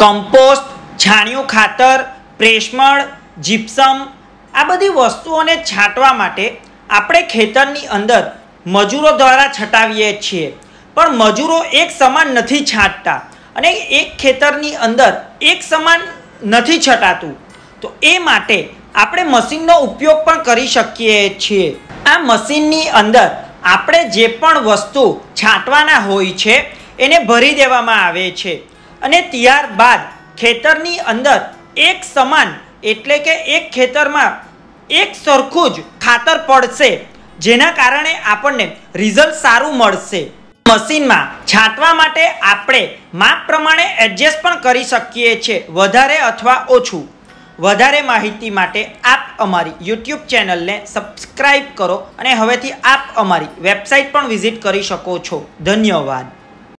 compost છાણિયું ખાતર પ્રેશમળ gypsum આ બધી વસ્તુઓને છાંટવા માટે આપણે ખેતરની અંદર મજૂરો દ્વારા છટાવીએ છીએ પણ મજૂરો એક સમાન નથી છાંટતા અને એક ખેતરની અંદર એક સમાન નથી છટાતું તો એ માટે આપણે મશીનનો ઉપયોગ પણ કરી શકીએ છીએ આ મશીનની અંદર આપણે જે પણ વસ્તુ છાંટવાના હોય છે એને ભરી દેવામાં આવે છે અને ત્યારબાદ ખેતરની અંદર એક સમાન એટલે કે એક ખેતરમાં એક સરખું જ ખાતર પડશે જેના કારણે આપણને રિઝલ્ટ સારું મળશે મશીનમાં છાંટવા માટે આપણે માપ પ્રમાણે એડજસ્ટ પણ કરી શકીએ છીએ વધારે અથવા ઓછું વધારે માહિતી માટે આપ અમારી યુટ્યુબ ચેનલને સબસ્ક્રાઈબ કરો અને હવેથી આપ અમારી વેબસાઇટ પણ વિઝિટ કરી શકો છો ધન્યવાદ